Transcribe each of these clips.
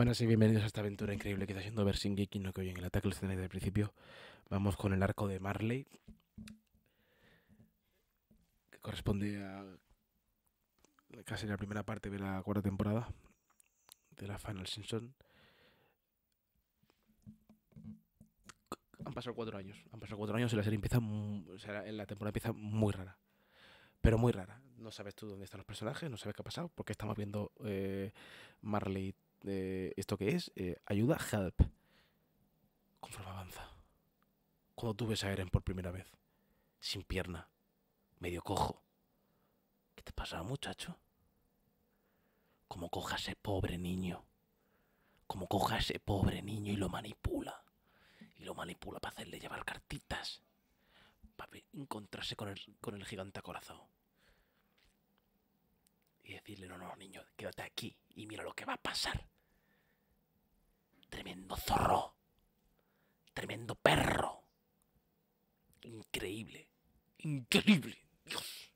Buenas y bienvenidos a esta aventura increíble que está haciendo y no que hoy en el ataque los desde el principio. Vamos con el arco de Marley, que corresponde a casi la primera parte de la cuarta temporada de la Final Simpson. Han pasado cuatro años, han pasado cuatro años y la serie empieza, o sea, la temporada empieza muy rara, pero muy rara. No sabes tú dónde están los personajes, no sabes qué ha pasado, porque estamos viendo eh, Marley eh, ¿esto qué es? Eh, ayuda, help. Conforme avanza. Cuando tú ves a Eren por primera vez, sin pierna, medio cojo. ¿Qué te pasa, muchacho? Como coja ese pobre niño. Como coja ese pobre niño y lo manipula. Y lo manipula para hacerle llevar cartitas. Para encontrarse con el, con el gigante acorazado. Dile, no, no, niño, quédate aquí y mira lo que va a pasar. Tremendo zorro. Tremendo perro. Increíble. Increíble. Dios.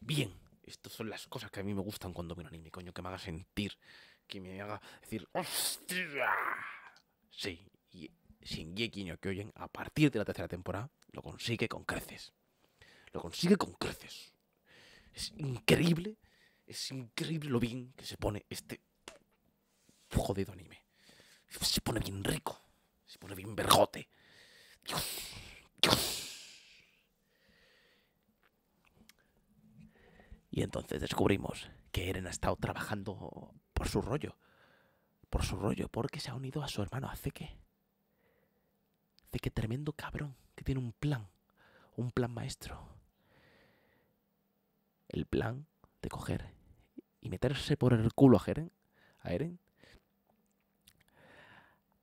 Bien. Estas son las cosas que a mí me gustan cuando veo anime, coño, que me haga sentir, que me haga decir, ¡hostia! Sí, y sin no que oyen, a partir de la tercera temporada, lo consigue con creces. Lo consigue con creces. Es increíble, es increíble lo bien que se pone este jodido anime. Se pone bien rico, se pone bien vergote. Y entonces descubrimos que Eren ha estado trabajando por su rollo. Por su rollo, porque se ha unido a su hermano, a Zeke. Zeke, tremendo cabrón, que tiene un plan. Un plan maestro el plan de coger y meterse por el culo a Eren, a Eren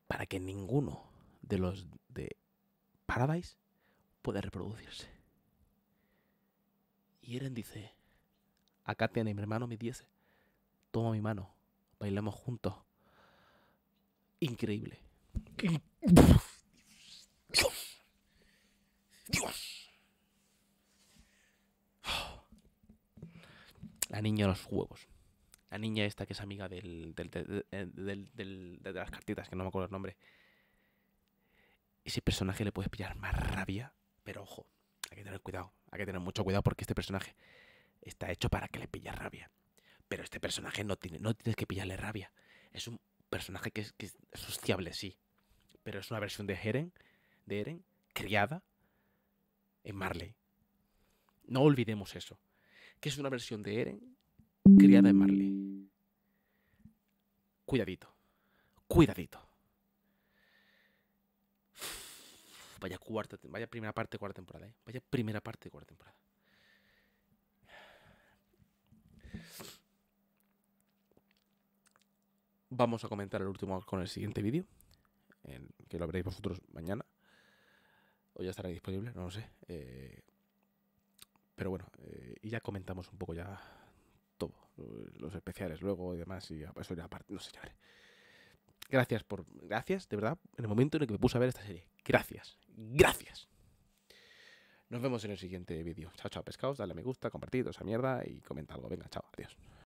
para que ninguno de los de Paradise pueda reproducirse. Y Eren dice, acá tiene mi hermano, mi diez, toma mi mano, bailamos juntos. Increíble. La niña de los huevos. La niña esta que es amiga del, del, del, de las cartitas, que no me acuerdo el nombre. Ese personaje le puedes pillar más rabia, pero ojo, hay que tener cuidado, hay que tener mucho cuidado porque este personaje está hecho para que le pilla rabia. Pero este personaje no, tiene, no tienes que pillarle rabia. Es un personaje que es, que es sociable, sí. Pero es una versión de Eren, de Eren, criada en Marley. No olvidemos eso que es una versión de Eren criada en Marley. Cuidadito. Cuidadito. vaya cuarta, vaya primera parte de cuarta temporada, ¿eh? Vaya primera parte de cuarta temporada. Vamos a comentar el último con el siguiente vídeo, que lo veréis vosotros mañana. O ya estará disponible, no lo sé. Eh, pero bueno, eh, y ya comentamos un poco ya todo, los especiales luego y demás, y eso ya aparte, no sé, ya veré. Gracias por. Gracias, de verdad, en el momento en el que me puse a ver esta serie. Gracias, gracias. Nos vemos en el siguiente vídeo. Chao, chao, pescados. Dale a me gusta, compartid, esa mierda y comenta algo. Venga, chao, adiós.